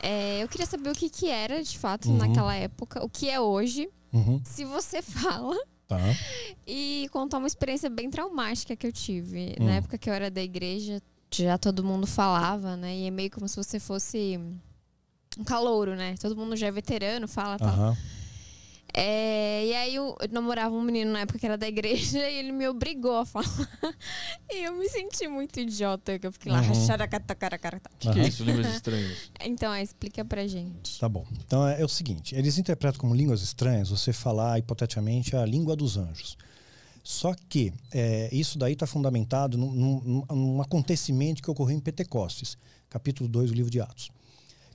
É, eu queria saber o que, que era de fato uhum. naquela época, o que é hoje, uhum. se você fala. Tá. E contar uma experiência bem traumática que eu tive. Uhum. Na hum. época que eu era da igreja, já todo mundo falava, né? E é meio como se você fosse um calouro, né? Todo mundo já é veterano, fala tal. Tá? É, e aí eu, eu, namorava um menino na época que era da igreja e ele me obrigou a falar. e eu me senti muito idiota, que eu fiquei lá uhum. racharacataracaracarata. Tá. O uhum. que, que é isso, línguas estranhas? Então, é, explica pra gente. Tá bom. Então é, é, o seguinte, eles interpretam como línguas estranhas você falar, hipoteticamente, a língua dos anjos. Só que é, isso daí está fundamentado num, num, num acontecimento que ocorreu em Pentecostes, capítulo 2 do livro de Atos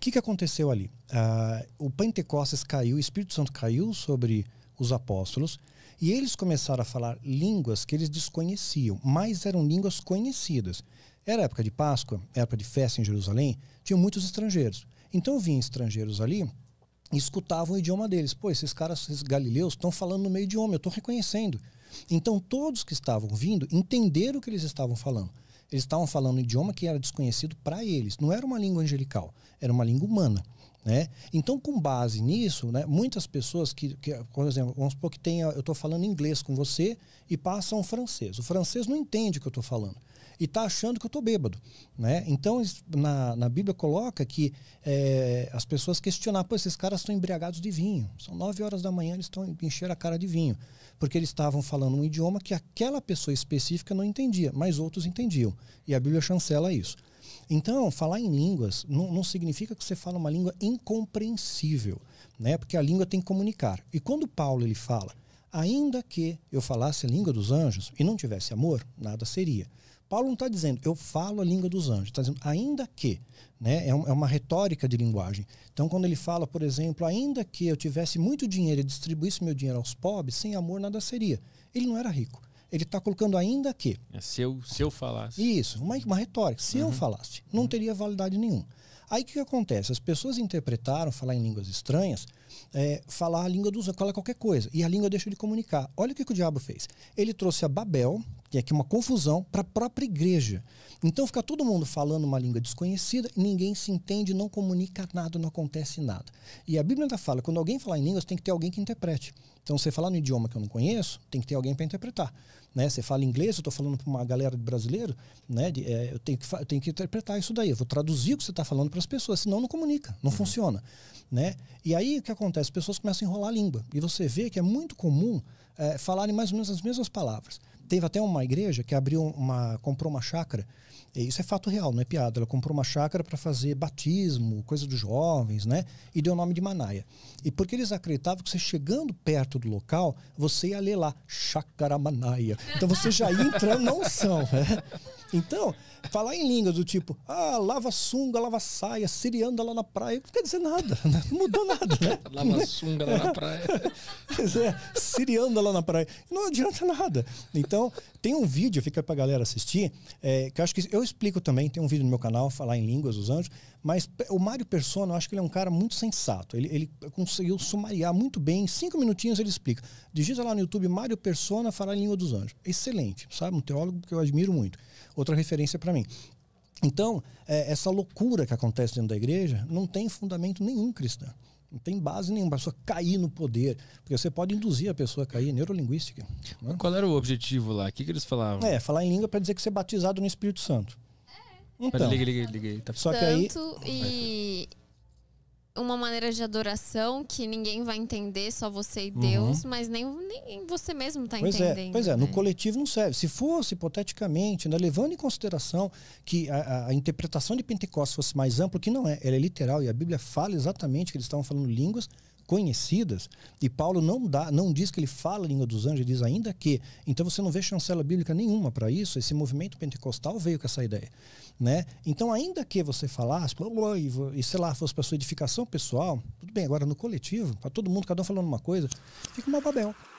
que, que aconteceu ali? Ah, o Pentecostes caiu, o Espírito Santo caiu sobre os apóstolos e eles começaram a falar línguas que eles desconheciam, mas eram línguas conhecidas. Era época de Páscoa, época de festa em Jerusalém, tinha muitos estrangeiros. Então vinham estrangeiros ali e escutavam o idioma deles. Pô, esses caras, esses galileus, estão falando no de idioma, eu estou reconhecendo. Então todos que estavam vindo entenderam o que eles estavam falando. Eles estavam falando um idioma que era desconhecido para eles. Não era uma língua angelical, era uma língua humana. Né? Então, com base nisso, né, muitas pessoas que, que, por exemplo, vamos supor que tenha, eu estou falando inglês com você e passa um francês. O francês não entende o que eu estou falando e está achando que eu estou bêbado. Né? Então, na, na Bíblia coloca que é, as pessoas questionam: pô, esses caras estão embriagados de vinho. São nove horas da manhã, eles estão enchendo a cara de vinho. Porque eles estavam falando um idioma que aquela pessoa específica não entendia, mas outros entendiam. E a Bíblia chancela isso. Então, falar em línguas não, não, significa que você fala uma língua incompreensível, né? Porque a língua tem que comunicar. E quando Paulo ele fala, ainda que eu falasse a língua dos anjos e não tivesse amor, nada seria. Paulo não está dizendo, eu falo a língua dos anjos. Está dizendo, ainda que. Né? É, um, é, uma retórica de linguagem. Então, quando ele fala, por exemplo, ainda que eu tivesse muito dinheiro e distribuísse meu dinheiro aos pobres, sem amor nada seria. Ele não era rico. Ele está colocando ainda que. É, se, eu, se eu falasse. Isso, uma, uma retórica. Se uhum. eu falasse, não uhum. teria validade nenhuma. Aí o que, que, acontece? As pessoas interpretaram falar em línguas estranhas, é, falar a língua dos falar qualquer coisa. E a língua deixa de comunicar. Olha o que, que o diabo fez. Ele trouxe a Babel, tem aqui uma confusão para a própria igreja. Então fica todo mundo falando uma língua desconhecida, ninguém se entende, não comunica nada, não acontece nada. E a Bíblia ainda fala, quando alguém falar em línguas, tem que ter alguém que interprete. Então você falar no idioma que eu não conheço, tem que ter alguém para interpretar. Né? Você fala inglês, eu estou falando para uma galera de brasileiro, né? De, é, eu, tenho que, eu tenho que interpretar isso daí, eu vou traduzir o que você está falando para as pessoas, senão não comunica, não uhum. funciona. Né? E aí o que acontece? As pessoas começam a enrolar a língua. E você vê que é muito comum é, falarem mais ou menos as mesmas palavras. Teve até uma igreja que abriu uma. comprou uma chácara. E isso é fato real, não é piada. Ela comprou uma chácara para fazer batismo, coisa dos jovens, né? E deu o nome de Manaia. E porque eles acreditavam que você chegando perto do local, você ia ler lá, Chácara Manaia. Então você já ia entrando não são né? Então, falar em línguas do tipo, ah, lava sunga, lava saia, sirianda lá na praia, não quer dizer nada, né? não mudou nada, né? lava né? sunga lá na praia. é, sirianda lá na praia, não adianta nada. Então, tem um vídeo, fica pra galera assistir, é, que eu acho que eu explico também, tem um vídeo no meu canal, falar em línguas dos anjos, mas o Mário Persona, eu acho que ele é um cara muito sensato, ele, ele conseguiu sumariar muito bem, em cinco minutinhos ele explica. Digita lá no YouTube, Mário Persona, falar em língua dos anjos. Excelente, sabe? Um teólogo que eu admiro muito outra referência para mim. Então, é, essa loucura que acontece dentro da igreja não tem fundamento nenhum cristão. Não tem base nenhuma, a pessoa cair no poder. Porque você pode induzir a pessoa a cair, neurolinguística. Né? Qual era o objetivo lá? O que, que eles falavam? É, falar em língua para dizer que você é batizado no Espírito Santo. É. Então, liguei, liguei, liguei. Tá. Só que aí. e uma maneira de adoração que ninguém vai entender, só você e uhum. Deus, uhum. mas nem, nem você mesmo está entendendo. É, pois é, é né? no coletivo não serve. Se fosse, hipoteticamente, né, levando em consideração que a, a, interpretação de Pentecostes fosse mais ampla, que não é, ela é literal e a Bíblia fala exatamente que eles estavam falando línguas conhecidas, e Paulo não, dá, não diz que ele fala a língua dos anjos, ele diz ainda que. Então você não vê chancela bíblica nenhuma para isso, esse movimento pentecostal veio com essa ideia. Né? Então, ainda que você falasse, e sei lá, fosse para sua edificação pessoal, tudo bem, agora no coletivo, para todo mundo, cada um falando uma coisa, fica uma babel.